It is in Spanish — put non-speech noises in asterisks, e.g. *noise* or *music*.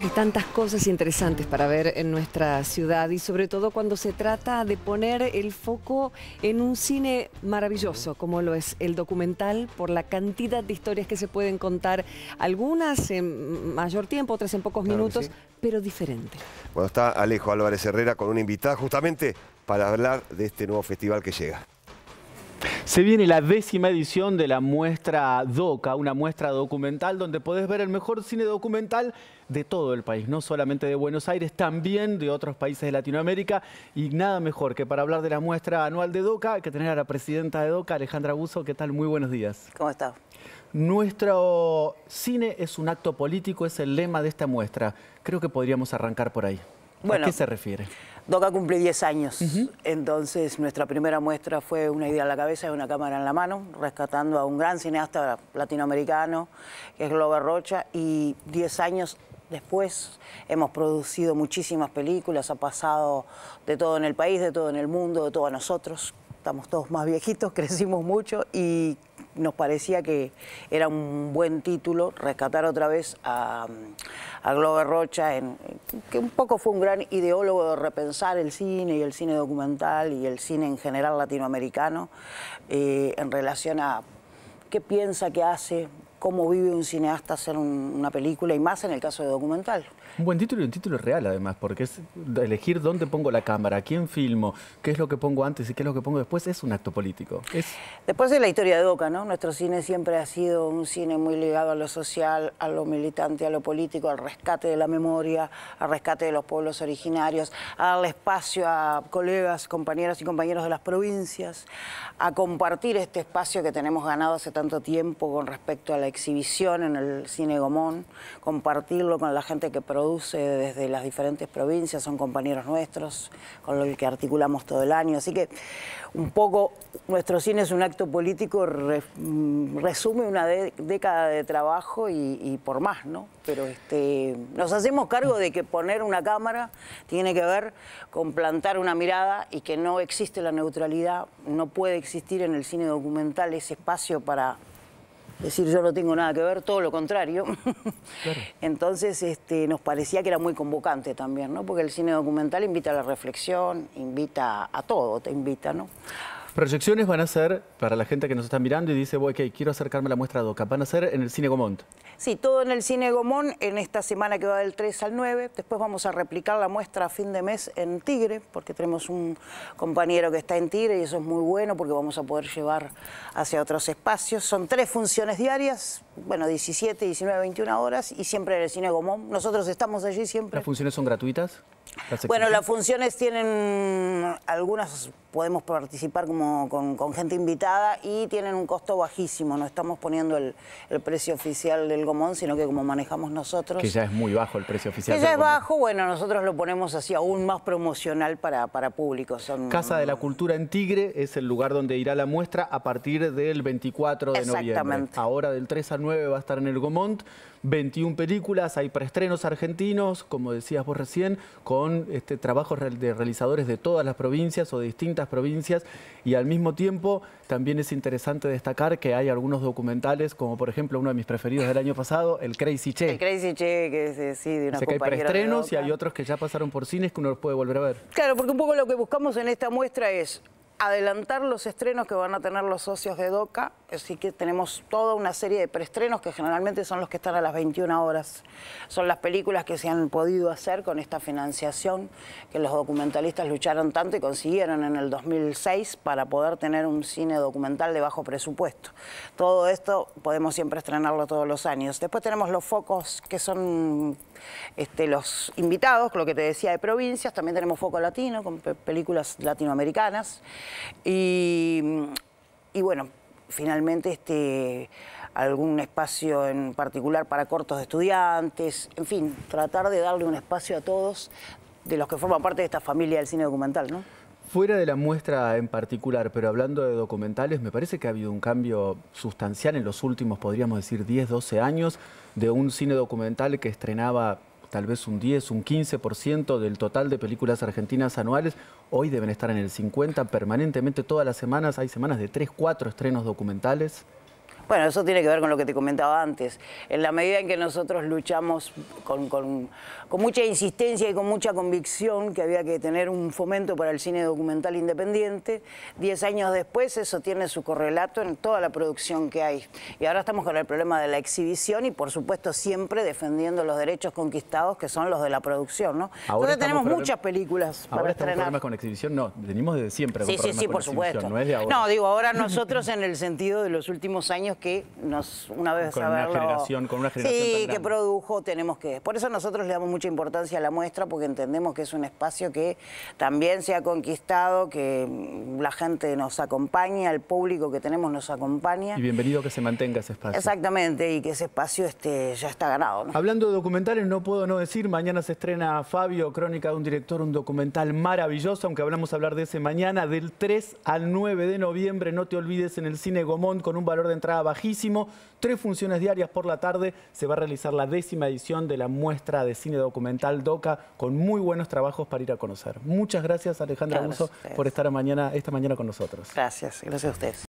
Hay tantas cosas interesantes para ver en nuestra ciudad y sobre todo cuando se trata de poner el foco en un cine maravilloso como lo es el documental por la cantidad de historias que se pueden contar, algunas en mayor tiempo, otras en pocos minutos, pero diferente. Bueno, está Alejo Álvarez Herrera con una invitada justamente para hablar de este nuevo festival que llega. Se viene la décima edición de la muestra DOCA, una muestra documental donde podés ver el mejor cine documental de todo el país, no solamente de Buenos Aires, también de otros países de Latinoamérica. Y nada mejor que para hablar de la muestra anual de DOCA que tener a la presidenta de DOCA, Alejandra Buso. ¿Qué tal? Muy buenos días. ¿Cómo está? Nuestro cine es un acto político, es el lema de esta muestra. Creo que podríamos arrancar por ahí. ¿A qué se refiere? Doca cumple 10 años, entonces nuestra primera muestra fue una idea en la cabeza y una cámara en la mano, rescatando a un gran cineasta latinoamericano, que es Glover Rocha, y 10 años después hemos producido muchísimas películas, ha pasado de todo en el país, de todo en el mundo, de todo a nosotros, estamos todos más viejitos, *laughs* crecimos mucho y nos parecía que era un buen título rescatar otra vez a, a Glover Rocha, en, que un poco fue un gran ideólogo de repensar el cine y el cine documental y el cine en general latinoamericano eh, en relación a qué piensa, qué hace, cómo vive un cineasta hacer una película y más en el caso de documental. Un buen título y un título real además, porque es elegir dónde pongo la cámara, quién filmo, qué es lo que pongo antes y qué es lo que pongo después, es un acto político. Después de la historia de Boca, ¿no? Nuestro cine siempre ha sido un cine muy ligado a lo social, a lo militante, a lo político, al rescate de la memoria, al rescate de los pueblos originarios, a darle espacio a colegas, compañeras y compañeros de las provincias, a compartir este espacio que tenemos ganado hace tanto tiempo con respecto a la exhibición en el cine Gomón, compartirlo con la gente que produce produce desde las diferentes provincias, son compañeros nuestros, con los que articulamos todo el año. Así que un poco nuestro cine es un acto político, mm, resume una década de trabajo y, y, por más, ¿no? Pero este, nos hacemos cargo de que poner una cámara tiene que ver con plantar una mirada y que no existe la neutralidad, no puede existir en el cine documental ese espacio para decir, yo no tengo nada que ver, todo lo contrario. *laughs* Entonces este, nos parecía que era muy convocante también, ¿no? Porque el cine documental invita a la reflexión, invita a todo, te invita, ¿no? proyecciones van a ser, para la gente que nos está mirando y dice, ok, quiero acercarme a la muestra DOCA, van a ser en el Cine Gomont. Sí, todo en el Cine Gomont en esta semana que va del 3 al 9. Después vamos a replicar la muestra a fin de mes en Tigre, porque tenemos un compañero que está en Tigre y eso es muy bueno porque vamos a poder llevar hacia otros espacios. Son tres funciones diarias, bueno, 17, 19, 21 horas y siempre en el Cine Gomón. Nosotros estamos allí siempre. ¿Las funciones son gratuitas? bueno, las funciones tienen, algunas podemos participar como con, gente invitada y tienen un costo bajísimo, no estamos poniendo el, precio oficial del Gomont, sino que como manejamos nosotros... Que ya es muy bajo el precio oficial. Que ya es bajo, bueno, nosotros lo ponemos así aún más promocional para, para público. Casa de la Cultura en Tigre es el lugar donde irá la muestra a partir del 24 de Exactamente. Ahora del 3 al 9 va a estar en el Gomont, 21 películas, hay preestrenos argentinos, como decías vos recién, con con este, trabajos de realizadores de todas las provincias o de distintas provincias y al mismo tiempo también es interesante destacar que hay algunos documentales, como por ejemplo uno de mis preferidos del año pasado, el Crazy Che. El Crazy Che, que es eh, de una o sea, que hay preestrenos y hay otros que ya pasaron por cines que uno los puede volver a ver. Claro, porque un poco lo que buscamos en esta muestra es adelantar los estrenos que van a tener los socios de DOCA Así que tenemos toda una serie de preestrenos que generalmente son los que están a las 21 horas. Son las películas que se han podido hacer con esta financiación que los documentalistas lucharon tanto y consiguieron en el 2006 para poder tener un cine documental de bajo presupuesto. Todo esto podemos siempre estrenarlo todos los años. Después tenemos los focos que son este, los invitados, lo que te decía de provincias. También tenemos Foco Latino con películas latinoamericanas. y bueno, finalmente este, algún espacio en particular para cortos de estudiantes, en fin, tratar de darle un espacio a todos de los que forman parte de esta familia del cine documental, ¿no? Fuera de la muestra en particular, pero hablando de documentales, me parece que ha habido un cambio sustancial en los últimos, podríamos decir, 10, 12 años, de un cine documental que estrenaba tal vez un 10, un 15% del total de películas argentinas anuales. Hoy deben estar en el 50 permanentemente, todas las semanas. Hay semanas de 3, 4 estrenos documentales. Bueno, eso tiene que ver con lo que te comentaba antes. En la medida en que nosotros luchamos con, mucha insistencia y con mucha convicción que había que tener un fomento para el cine documental independiente, diez años después eso tiene su correlato en toda la producción que hay. Y ahora estamos con el problema de la exhibición y por supuesto siempre defendiendo los derechos conquistados que son los de la producción, ¿no? Ahora tenemos muchas películas para estrenar. problemas con exhibición? No, venimos desde siempre. Sí, sí, sí, por supuesto. No, es de ahora. no, digo, ahora nosotros en el sentido de los últimos años que nos, una vez con Una generación, con una generación Sí, que produjo, tenemos que... Por eso nosotros le damos mucha importancia a la muestra, porque entendemos que es un espacio que también se ha conquistado, que la gente nos acompaña, el público que tenemos nos acompaña. Y bienvenido que se mantenga ese espacio. Exactamente, y que ese espacio este, ya está ganado. Hablando de documentales, no puedo no decir, mañana se estrena Fabio, Crónica de un director, un documental maravilloso, aunque hablamos hablar de ese mañana, del 3 al 9 de noviembre, no te olvides, en el Cine Gomón, con un valor de entrada bajísimo. Tres funciones diarias por la tarde se va a realizar la décima edición de la muestra de cine documental DOCA con muy buenos trabajos para ir a conocer. Muchas gracias Alejandra Alonso, por estar mañana, esta mañana con nosotros. Gracias, gracias a ustedes.